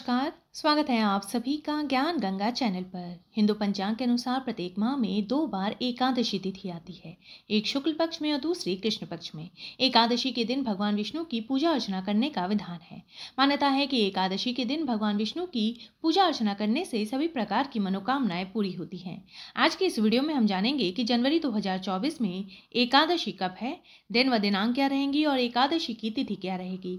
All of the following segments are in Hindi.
नमस्कार स्वागत है आप सभी का ज्ञान गंगा चैनल पर हिंदू पंचांग के अनुसार प्रत्येक माह में दो बार एकादशी तिथि आती है एक शुक्ल पक्ष में और दूसरी कृष्ण पक्ष में एकादशी के दिन भगवान विष्णु की पूजा अर्चना करने का विधान है मान्यता है कि एकादशी के दिन भगवान विष्णु की पूजा अर्चना करने से सभी प्रकार की मनोकामनाएं पूरी होती हैं आज के इस वीडियो में हम जानेंगे कि जनवरी दो में एकादशी कब है दिन व दिनांक क्या रहेंगी और एकादशी की तिथि क्या रहेगी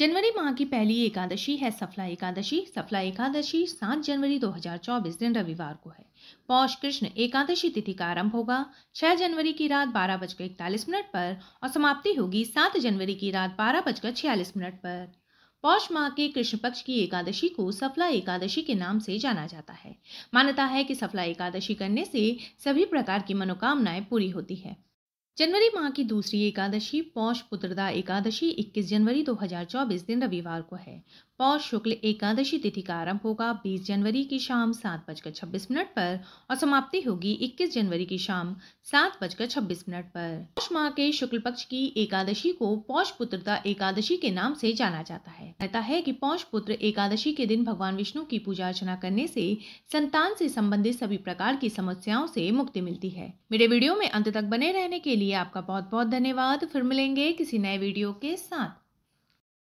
जनवरी माह की पहली एकादशी है सफला एकादशी सफला एकादशी सात जनवरी 2024 दिन रविवार को है पौष कृष्ण एकादशी तिथि का आरंभ होगा छह जनवरी की रात बारह बजकर इकतालीस मिनट पर और समाप्ति होगी सात जनवरी की रात बारह बजकर छियालीस मिनट पर पौष माह के कृष्ण पक्ष की एकादशी को सफला एकादशी के नाम से जाना जाता है मान्यता है कि सफला एकादशी करने से सभी प्रकार की मनोकामनाएं पूरी होती है जनवरी माह की दूसरी एकादशी पौष पुत्रदा एकादशी 21 जनवरी 2024 दिन रविवार को है पौष शुक्ल एकादशी तिथि का आरंभ होगा 20 जनवरी की शाम सात बजकर छब्बीस मिनट पर और समाप्ति होगी 21 जनवरी की शाम सात बजकर छब्बीस मिनट पर पौष माह के शुक्ल पक्ष की एकादशी को पौष पुत्रदा एकादशी के नाम से जाना जाता है कहता है कि पौष पुत्र एकादशी के दिन भगवान विष्णु की पूजा अर्चना करने से संतान से संबंधित सभी प्रकार की समस्याओं से मुक्ति मिलती है मेरे वीडियो में अंत तक बने रहने के लिए लिए आपका बहुत बहुत धन्यवाद फिर मिलेंगे किसी नए वीडियो के साथ